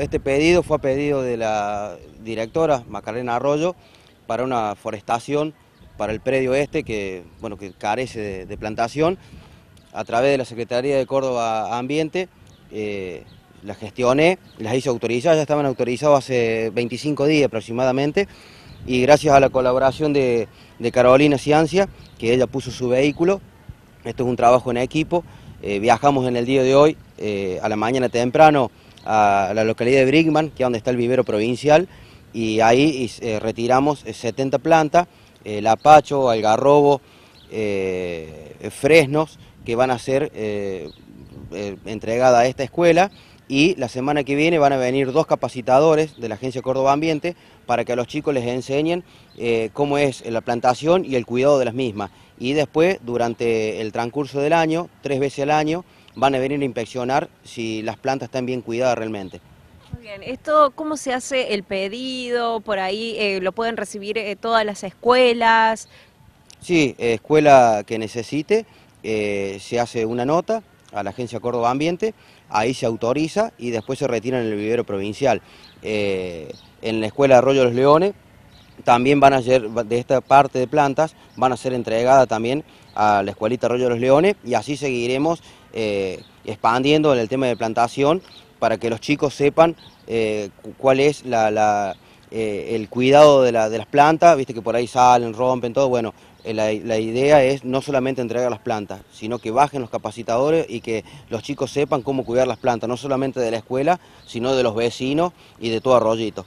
Este pedido fue a pedido de la directora Macarena Arroyo para una forestación para el predio este que, bueno, que carece de, plantación. A través de la Secretaría de Córdoba Ambiente eh, las gestioné, las hice autorizadas, ya estaban autorizados hace 25 días aproximadamente y gracias a la colaboración de, Carolina Ciancia, que ella puso su vehículo, esto es un trabajo en equipo, eh, viajamos en el día de hoy, eh, a la mañana temprano, a la localidad de Brigman, que es donde está el vivero provincial, y ahí eh, retiramos 70 eh, plantas, el eh, apacho, algarrobo, fresnos, que van a ser entregadas a esta escuela, y la semana que viene van a venir dos capacitadores de la Agencia Córdoba Ambiente para que a los chicos les enseñen cómo es la plantación y el cuidado de las mismas. Y después, durante el transcurso del año, tres veces al año, van a venir a inspeccionar si las plantas están bien cuidadas realmente. Muy bien, ¿esto cómo se hace el pedido? ¿Por ahí eh, lo pueden recibir eh, todas las escuelas? Sí, eh, escuela que necesite, se hace una nota a la Agencia Córdoba Ambiente, ahí se autoriza y después se retiran en el vivero provincial. en la escuela Arroyo de los Leones también van a ser, de esta parte de plantas, van a ser entregadas también a la Escuelita Arroyo de los Leones y así seguiremos eh, expandiendo en el tema de plantación para que los chicos sepan eh, cuál es eh, el cuidado de, las plantas, viste que por ahí salen, rompen, todo, bueno, la, la idea es no solamente entregar las plantas, sino que bajen los capacitadores y que los chicos sepan cómo cuidar las plantas, no solamente de la escuela, sino de los vecinos y de todo arroyito.